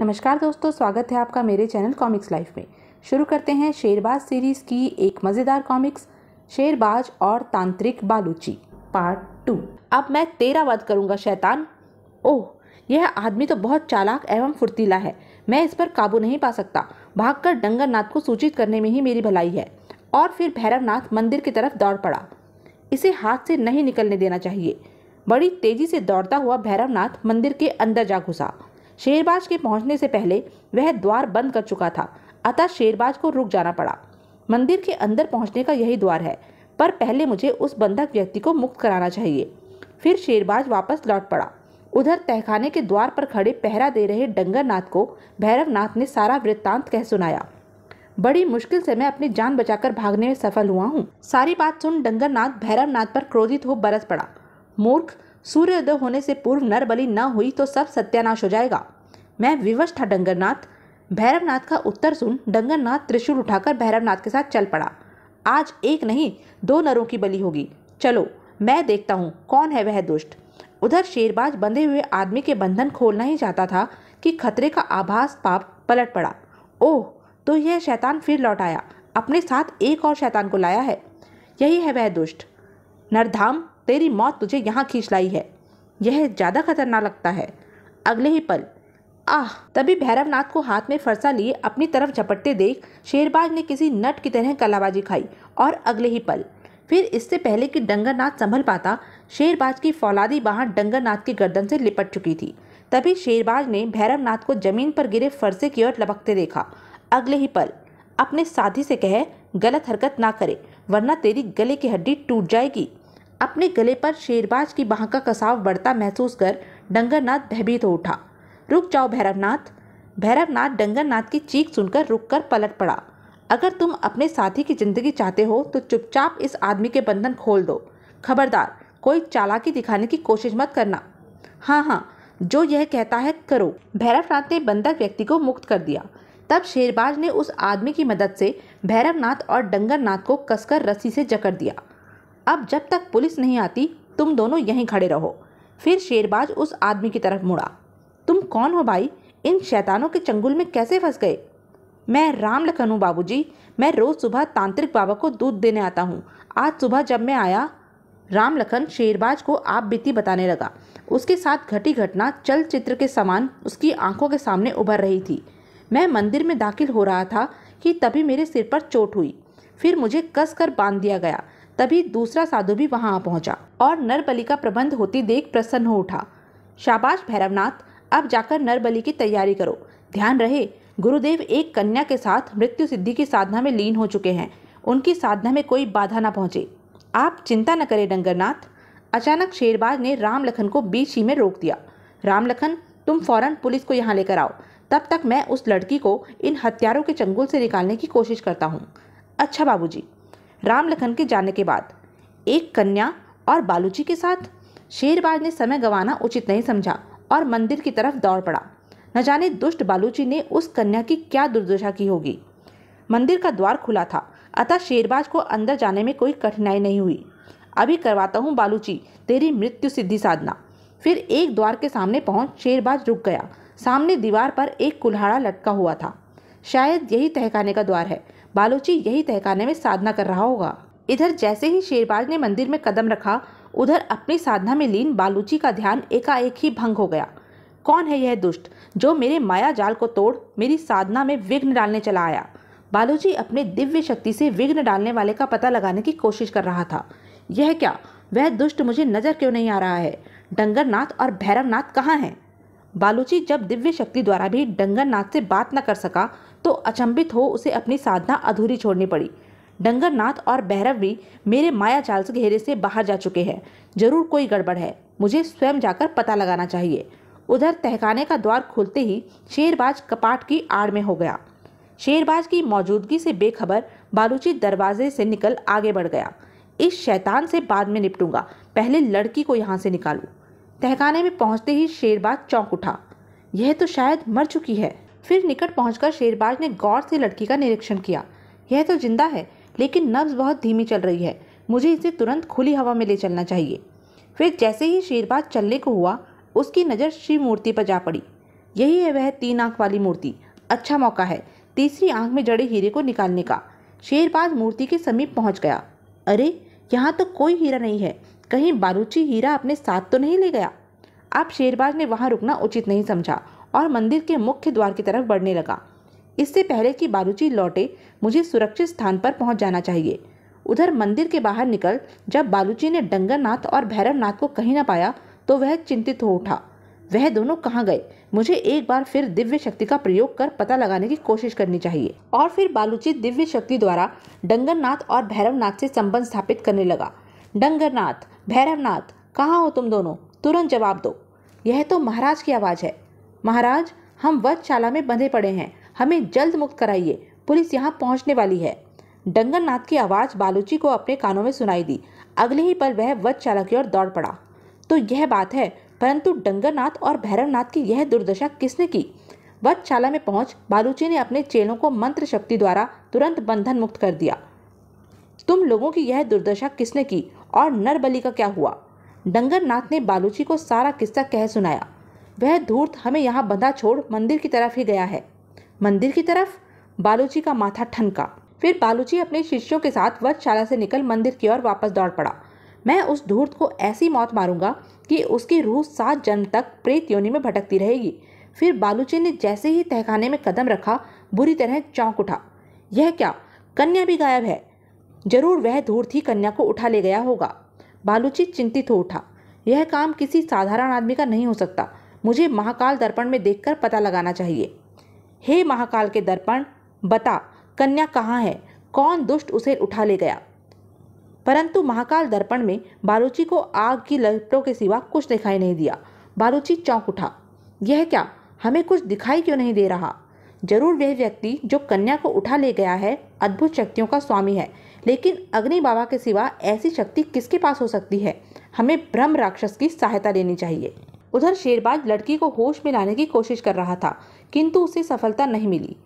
नमस्कार दोस्तों स्वागत है आपका मेरे चैनल कॉमिक्स लाइफ में शुरू करते हैं शेरबाज सीरीज़ की एक मज़ेदार कॉमिक्स शेरबाज और तांत्रिक बालूची पार्ट टू अब मैं तेरा वध करूँगा शैतान ओह यह आदमी तो बहुत चालाक एवं फुर्तीला है मैं इस पर काबू नहीं पा सकता भागकर डंगरनाथ को सूचित करने में ही मेरी भलाई है और फिर भैरवनाथ मंदिर की तरफ दौड़ पड़ा इसे हाथ से नहीं निकलने देना चाहिए बड़ी तेजी से दौड़ता हुआ भैरवनाथ मंदिर के अंदर जा घुसा शेरबाज के पहुंचने से पहले वह द्वार बंद कर चुका था अतः शेरबाज को रुक जाना पड़ा मंदिर के अंदर पहुंचने का यही द्वार है पर पहले मुझे उस बंधक व्यक्ति को मुक्त कराना चाहिए फिर शेरबाज वापस लौट पड़ा उधर तहखाने के द्वार पर खड़े पहरा दे रहे नाथ को भैरवनाथ ने सारा वृत्तांत कह सुनाया बड़ी मुश्किल से मैं अपनी जान बचाकर भागने में सफल हुआ हूँ सारी बात सुन नाथ भैरव नाथ पर क्रोधित हो बरस पड़ा मूर्ख सूर्योदय होने से पूर्व नरबली न हुई तो सब सत्यानाश हो जाएगा मैं विवश था डंगरनाथ भैरवनाथ का उत्तर सुन डंगरनाथ त्रिशूल उठाकर भैरवनाथ के साथ चल पड़ा आज एक नहीं दो नरों की बलि होगी चलो मैं देखता हूँ कौन है वह दुष्ट उधर शेरबाज बंधे हुए आदमी के बंधन खोलना ही चाहता था कि खतरे का आभास पाप पलट पड़ा ओह तो यह शैतान फिर लौट आया अपने साथ एक और शैतान को लाया है यही है वह दुष्ट नरधाम तेरी मौत तुझे यहाँ खींच लाई है यह ज़्यादा खतरनाक लगता है अगले ही पल आह तभी भैरवनाथ को हाथ में फरसा लिए अपनी तरफ झपटते देख शेरबाज ने किसी नट की तरह कलाबाजी खाई और अगले ही पल फिर इससे पहले कि डंगरनाथ संभल पाता शेरबाज की फौलादी बाहर डंगरनाथ की गर्दन से लिपट चुकी थी तभी शेरबाज ने भैरवनाथ को जमीन पर गिरे फरसे की ओर लपकते देखा अगले ही पल अपने साथी से कहे गलत हरकत ना करे वरना तेरी गले की हड्डी टूट जाएगी अपने गले पर शेरबाज की बाह का कसाव बढ़ता महसूस कर डंगरनाथ भयभीत हो उठा रुक जाओ भैरवनाथ भैरवनाथ डंगरनाथ की चीख सुनकर रुककर पलट पड़ा अगर तुम अपने साथी की ज़िंदगी चाहते हो तो चुपचाप इस आदमी के बंधन खोल दो खबरदार कोई चालाकी दिखाने की कोशिश मत करना हाँ हाँ जो यह कहता है करो भैरवनाथ ने बंधक व्यक्ति को मुक्त कर दिया तब शेरबाज ने उस आदमी की मदद से भैरवनाथ और डंगरनाथ को कसकर रस्सी से जकड़ दिया अब जब तक पुलिस नहीं आती तुम दोनों यहीं खड़े रहो फिर शेरबाज उस आदमी की तरफ मुड़ा तुम कौन हो भाई इन शैतानों के चंगुल में कैसे फंस गए मैं राम लखन हूँ बाबू मैं रोज़ सुबह तांत्रिक बाबा को दूध देने आता हूँ आज सुबह जब मैं आया राम लखन शेरबाज को आप बीती बताने लगा उसके साथ घटी घटना चलचित्र के समान उसकी आंखों के सामने उभर रही थी मैं मंदिर में दाखिल हो रहा था कि तभी मेरे सिर पर चोट हुई फिर मुझे कस कर बांध दिया गया तभी दूसरा साधु भी वहाँ पहुँचा और नरबली का प्रबंध होती देख प्रसन्न हो उठा शाबाश भैरवनाथ अब जाकर नरबली की तैयारी करो ध्यान रहे गुरुदेव एक कन्या के साथ मृत्यु सिद्धि की साधना में लीन हो चुके हैं उनकी साधना में कोई बाधा ना पहुंचे आप चिंता न करें डंगरनाथ अचानक शेरबाज ने राम लखन को बीच ही में रोक दिया राम लखन तुम फौरन पुलिस को यहाँ लेकर आओ तब तक मैं उस लड़की को इन हथियारों के चंगुल से निकालने की कोशिश करता हूँ अच्छा बाबूजी राम लखन के जाने के बाद एक कन्या और बालूजी के साथ शेरबाज ने समय गंवाना उचित नहीं समझा और मंदिर की तरफ दौड़ पड़ा न जाने दुष्ट बालूची ने उस कन्या की क्या दुर्दशा की होगी मंदिर का द्वार खुला था अतः शेरबाज को अंदर जाने में कोई कठिनाई नहीं हुई अभी करवाता हूँ बालूची तेरी मृत्यु सिद्धि साधना फिर एक द्वार के सामने पहुंच शेरबाज रुक गया सामने दीवार पर एक कुल्हाड़ा लटका हुआ था शायद यही तहखाने का द्वार है बालूची यही तहखाने में साधना कर रहा होगा इधर जैसे ही शेरबाज ने मंदिर में कदम रखा उधर अपनी साधना में लीन बालूची का ध्यान एकाएक ही भंग हो गया कौन है यह दुष्ट जो मेरे माया जाल को तोड़ मेरी साधना में विघ्न डालने चला आया बालूजी अपने दिव्य शक्ति से विघ्न डालने वाले का पता लगाने की कोशिश कर रहा था यह क्या वह दुष्ट मुझे नजर क्यों नहीं आ रहा है डंगरनाथ और भैरवनाथ कहाँ हैं बालूची जब दिव्य शक्ति द्वारा भी डंगरनाथ से बात न कर सका तो अचंभित हो उसे अपनी साधना अधूरी छोड़नी पड़ी डंगरनाथ और भैरव भी मेरे माया चाल से घेरे से बाहर जा चुके हैं जरूर कोई गड़बड़ है मुझे स्वयं जाकर पता लगाना चाहिए उधर तहखाने का द्वार खुलते ही शेरबाज कपाट की आड़ में हो गया शेरबाज की मौजूदगी से बेखबर बालूची दरवाजे से निकल आगे बढ़ गया इस शैतान से बाद में निपटूंगा पहले लड़की को यहाँ से निकालू तहखाने में पहुँचते ही शेरबाज चौंक उठा यह तो शायद मर चुकी है फिर निकट पहुंचकर शेरबाज ने गौर से लड़की का निरीक्षण किया यह तो जिंदा है लेकिन नब्ज बहुत धीमी चल रही है मुझे इसे तुरंत खुली हवा में ले चलना चाहिए फिर जैसे ही शेरबाज चलने को हुआ उसकी नज़र शिव मूर्ति पर जा पड़ी यही है वह तीन आंख वाली मूर्ति अच्छा मौका है तीसरी आंख में जड़े हीरे को निकालने का शेरबाज मूर्ति के समीप पहुंच गया अरे यहाँ तो कोई हीरा नहीं है कहीं बारूची हीरा अपने साथ तो नहीं ले गया अब शेरबाज ने वहाँ रुकना उचित नहीं समझा और मंदिर के मुख्य द्वार की तरफ बढ़ने लगा इससे पहले कि बारूची लौटे मुझे सुरक्षित स्थान पर पहुंच जाना चाहिए उधर मंदिर के बाहर निकल जब बालूची ने डंगरनाथ और भैरवनाथ को कहीं ना पाया तो वह चिंतित हो उठा वह दोनों कहाँ गए मुझे एक बार फिर दिव्य शक्ति का प्रयोग कर पता लगाने की कोशिश करनी चाहिए और फिर बालूची दिव्य शक्ति द्वारा डंगरनाथ और भैरवनाथ से संबंध स्थापित करने लगा डंगरनाथ भैरवनाथ कहाँ हो तुम दोनों तुरंत जवाब दो यह तो महाराज की आवाज़ है महाराज हम वधशाला में बंधे पड़े हैं हमें जल्द मुक्त कराइए पुलिस यहाँ पहुँचने वाली है डंगन नाथ की आवाज़ बालूची को अपने कानों में सुनाई दी अगले ही पल वह वध चालक की ओर दौड़ पड़ा तो यह बात है परंतु डंगरनाथ और भैरवनाथ की यह दुर्दशा किसने की वधशाला में पहुंच बालूची ने अपने चेलों को मंत्र शक्ति द्वारा तुरंत बंधन मुक्त कर दिया तुम लोगों की यह दुर्दशा किसने की और नरबली का क्या हुआ नाथ ने बालूची को सारा किस्सा कह सुनाया वह धूर्त हमें यहाँ बंधा छोड़ मंदिर की तरफ ही गया है मंदिर की तरफ बालूजी का माथा ठनका फिर बालूजी अपने शिष्यों के साथ वधशाला से निकल मंदिर की ओर वापस दौड़ पड़ा मैं उस धूर्त को ऐसी मौत मारूंगा कि उसकी रूह सात जन्म तक प्रेत योनि में भटकती रहेगी फिर बालूची ने जैसे ही तहखाने में कदम रखा बुरी तरह चौंक उठा यह क्या कन्या भी गायब है जरूर वह धूर्त ही कन्या को उठा ले गया होगा बालूची चिंतित हो उठा यह काम किसी साधारण आदमी का नहीं हो सकता मुझे महाकाल दर्पण में देखकर पता लगाना चाहिए हे महाकाल के दर्पण बता कन्या कहाँ है कौन दुष्ट उसे उठा ले गया परंतु महाकाल दर्पण में बारूची को आग की लपटों के सिवा कुछ दिखाई नहीं दिया बारूची चौंक उठा यह क्या हमें कुछ दिखाई क्यों नहीं दे रहा जरूर वह व्यक्ति जो कन्या को उठा ले गया है अद्भुत शक्तियों का स्वामी है लेकिन अग्नि बाबा के सिवा ऐसी शक्ति किसके पास हो सकती है हमें ब्रह्म राक्षस की सहायता लेनी चाहिए उधर शेरबाज लड़की को होश में लाने की कोशिश कर रहा था किंतु उसे सफलता नहीं मिली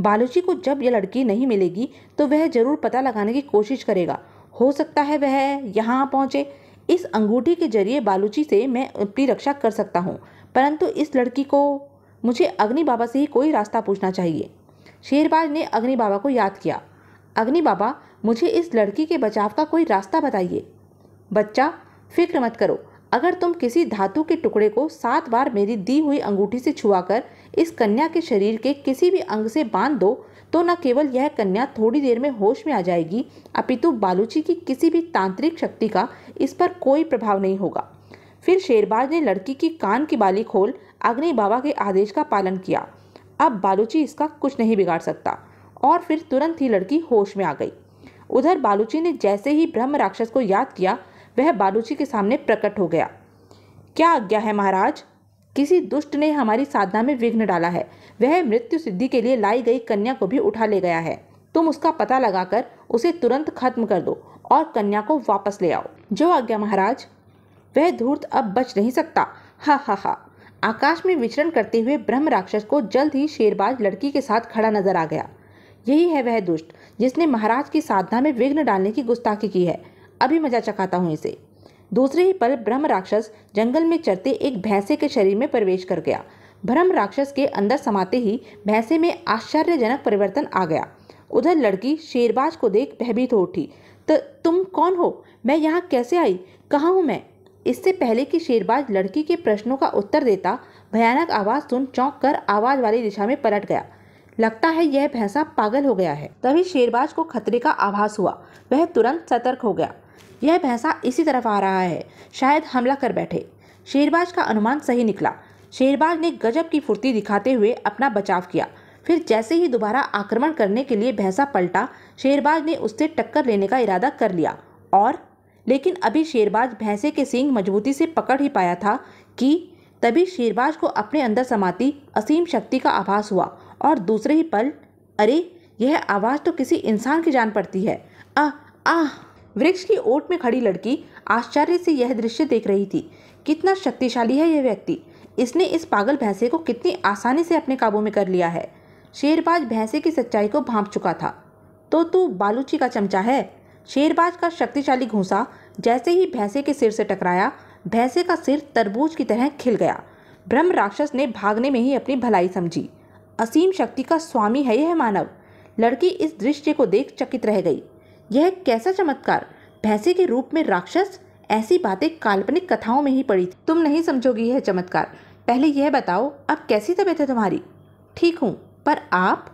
बालूजी को जब यह लड़की नहीं मिलेगी तो वह जरूर पता लगाने की कोशिश करेगा हो सकता है वह यहाँ पहुँचे इस अंगूठी के जरिए बालूची से मैं अपनी रक्षा कर सकता हूँ परंतु इस लड़की को मुझे अग्नि बाबा से ही कोई रास्ता पूछना चाहिए शेरबाज ने अग्नि बाबा को याद किया अग्नि बाबा मुझे इस लड़की के बचाव का कोई रास्ता बताइए बच्चा फिक्र मत करो अगर तुम किसी धातु के टुकड़े को सात बार मेरी दी हुई अंगूठी से छुआ कर इस कन्या के शरीर के किसी भी अंग से बांध दो तो न केवल यह कन्या थोड़ी देर में होश में आ जाएगी अपितु बालूची की किसी भी तांत्रिक शक्ति का इस पर कोई प्रभाव नहीं होगा फिर शेरबाज ने लड़की की कान की बाली खोल अग्नि बाबा के आदेश का पालन किया अब बालूची इसका कुछ नहीं बिगाड़ सकता और फिर तुरंत ही लड़की होश में आ गई उधर बालूची ने जैसे ही ब्रह्म राक्षस को याद किया वह बालूची के सामने प्रकट हो गया क्या आज्ञा है महाराज किसी दुष्ट ने हमारी साधना में विघ्न डाला है वह मृत्यु सिद्धि के लिए लाई गई कन्या को भी उठा ले गया है तुम उसका पता लगाकर उसे तुरंत खत्म कर दो और कन्या को वापस ले आओ जो आज्ञा महाराज वह धूर्त अब बच नहीं सकता हा हा हा आकाश में विचरण करते हुए ब्रह्म राक्षस को जल्द ही शेरबाज लड़की के साथ खड़ा नजर आ गया यही है वह दुष्ट जिसने महाराज की साधना में विघ्न डालने की गुस्ताखी की है अभी मजा चखाता हूँ इसे दूसरे ही पल ब्रह्म राक्षस जंगल में चढ़ते एक भैंसे के शरीर में प्रवेश कर गया ब्रह्म राक्षस के अंदर समाते ही भैंसे में आश्चर्यजनक परिवर्तन आ गया उधर लड़की शेरबाज को देख भयभीत हो उठी तो तुम कौन हो मैं यहाँ कैसे आई कहाँ हूँ मैं इससे पहले कि शेरबाज लड़की के प्रश्नों का उत्तर देता भयानक आवाज़ सुन चौंक कर आवाज़ वाली दिशा में पलट गया लगता है यह भैंसा पागल हो गया है तभी शेरबाज को खतरे का आभास हुआ वह तुरंत सतर्क हो गया यह भैंसा इसी तरफ आ रहा है शायद हमला कर बैठे शेरबाज का अनुमान सही निकला शेरबाज ने गजब की फुर्ती दिखाते हुए अपना बचाव किया फिर जैसे ही दोबारा आक्रमण करने के लिए भैंसा पलटा शेरबाज ने उससे टक्कर लेने का इरादा कर लिया और लेकिन अभी शेरबाज भैंसे के सींग मजबूती से पकड़ ही पाया था कि तभी शेरबाज को अपने अंदर समाती असीम शक्ति का आभास हुआ और दूसरे ही पल अरे यह आवाज़ तो किसी इंसान की जान पड़ती है आह आह वृक्ष की ओट में खड़ी लड़की आश्चर्य से यह दृश्य देख रही थी कितना शक्तिशाली है यह व्यक्ति इसने इस पागल भैंसे को कितनी आसानी से अपने काबू में कर लिया है शेरबाज भैंसे की सच्चाई को भांप चुका था तो तू बालूची का चमचा है शेरबाज का शक्तिशाली घूसा जैसे ही भैंसे के सिर से टकराया भैंसे का सिर तरबूज की तरह खिल गया ब्रह्म राक्षस ने भागने में ही अपनी भलाई समझी असीम शक्ति का स्वामी है यह मानव लड़की इस दृश्य को देख चकित रह गई यह कैसा चमत्कार भैंसे के रूप में राक्षस ऐसी बातें काल्पनिक कथाओं में ही पड़ी थी तुम नहीं समझोगी यह चमत्कार पहले यह बताओ अब कैसी तबीयत है तुम्हारी ठीक हूँ पर आप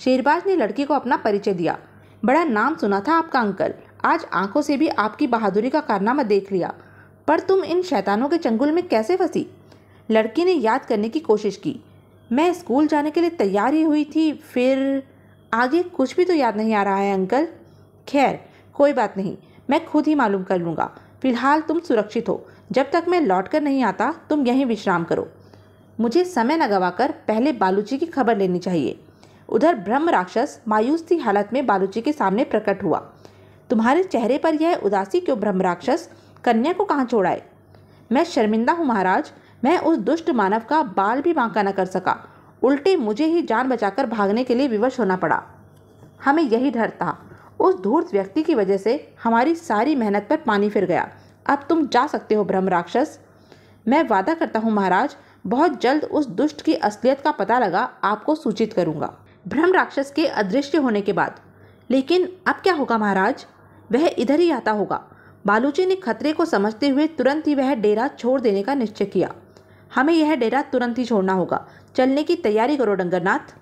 शेरबाज ने लड़की को अपना परिचय दिया बड़ा नाम सुना था आपका अंकल आज आंखों से भी आपकी बहादुरी का कारनामा देख लिया पर तुम इन शैतानों के चंगुल में कैसे फंसी लड़की ने याद करने की कोशिश की मैं स्कूल जाने के लिए तैयार ही हुई थी फिर आगे कुछ भी तो याद नहीं आ रहा है अंकल खैर कोई बात नहीं मैं खुद ही मालूम कर लूँगा फिलहाल तुम सुरक्षित हो जब तक मैं लौट कर नहीं आता तुम यहीं विश्राम करो मुझे समय न गवाकर पहले बालूची की खबर लेनी चाहिए उधर ब्रह्म राक्षस मायूस थी हालत में बालूची के सामने प्रकट हुआ तुम्हारे चेहरे पर यह उदासी क्यों ब्रह्म राक्षस कन्या को कहाँ छोड़ाए मैं शर्मिंदा हूँ महाराज मैं उस दुष्ट मानव का बाल भी बांका न कर सका उल्टे मुझे ही जान बचाकर भागने के लिए विवश होना पड़ा हमें यही डर था उस धूर्त व्यक्ति की वजह से हमारी सारी मेहनत पर पानी फिर गया अब तुम जा सकते हो ब्रह्म राक्षस मैं वादा करता हूँ महाराज बहुत जल्द उस दुष्ट की असलियत का पता लगा आपको सूचित करूँगा ब्रह्म राक्षस के अदृश्य होने के बाद लेकिन अब क्या होगा महाराज वह इधर ही आता होगा बालूची ने खतरे को समझते हुए तुरंत ही वह डेरा छोड़ देने का निश्चय किया हमें यह डेरा तुरंत ही छोड़ना होगा चलने की तैयारी करो डंगरनाथ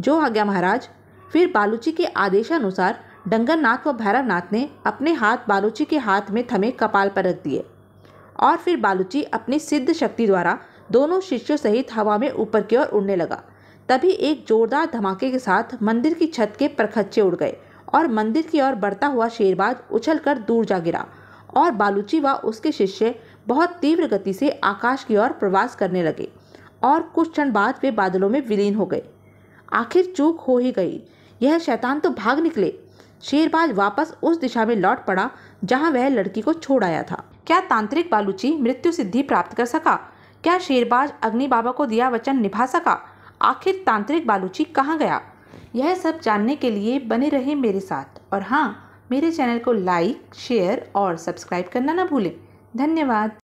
जो आ गया महाराज फिर बालूची के आदेशानुसार डंगरनाथ व भैरवनाथ ने अपने हाथ बालूची के हाथ में थमे कपाल पर रख दिए और फिर बालूची अपनी सिद्ध शक्ति द्वारा दोनों शिष्यों सहित हवा में ऊपर की ओर उड़ने लगा तभी एक जोरदार धमाके के साथ मंदिर की छत के प्रखच्चे उड़ गए और मंदिर की ओर बढ़ता हुआ शेरबाज उछल दूर जा गिरा और बालूची व उसके शिष्य बहुत तीव्र गति से आकाश की ओर प्रवास करने लगे और कुछ क्षण बाद वे बादलों में विलीन हो गए आखिर चूक हो ही गई यह शैतान तो भाग निकले शेरबाज वापस उस दिशा में लौट पड़ा जहाँ वह लड़की को छोड़ आया था क्या तांत्रिक बालूची मृत्यु सिद्धि प्राप्त कर सका क्या शेरबाज अग्नि बाबा को दिया वचन निभा सका आखिर तांत्रिक बालूची कहाँ गया यह सब जानने के लिए बने रहे मेरे साथ और हाँ मेरे चैनल को लाइक शेयर और सब्सक्राइब करना ना भूलें धन्यवाद